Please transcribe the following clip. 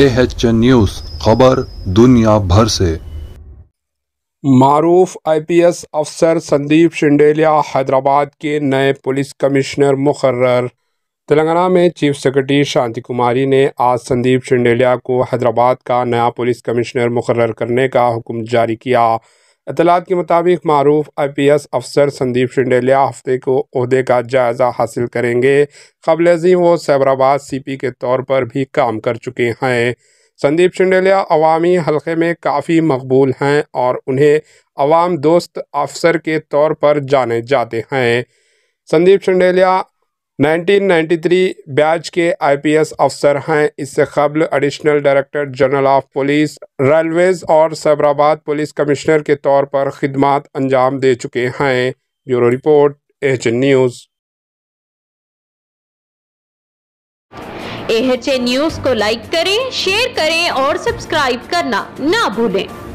H news खबर दुनिया भर से मारूफ आईपीएस अफसर संदीप शिंडेलिया हैदराबाद के नए पुलिस कमिश्नर मुकर्र तेलंगाना में चीफ सेक्रेटरी शांति कुमारी ने आज संदीप शिंडेलिया को हैदराबाद का नया पुलिस कमिश्नर मुकर्र करने का हुक्म जारी किया इतलात के मुताबिक मरूफ आई पी एस अफसर संदीप शिंडेलिया हफ्ते को अहदे का जायज़ा हासिल करेंगे कबल अजीम वो सैबराबाद सी पी के तौर पर भी काम कर चुके हैं संदीप शिंडेलिया अवामी हलके में काफ़ी मकबूल हैं और उन्हें अवाम दोस्त अफसर के तौर पर जाने जाते हैं संदीप शिंडेलिया 1993 ब्याज के आईपीएस अफसर हैं इससे कबल additional director general of police railways और सैबराबाद पुलिस कमिश्नर के तौर पर खिदमत अंजाम दे चुके हैं bureau report H news H news को लाइक करें शेयर करें और सब्सक्राइब करना ना भूलें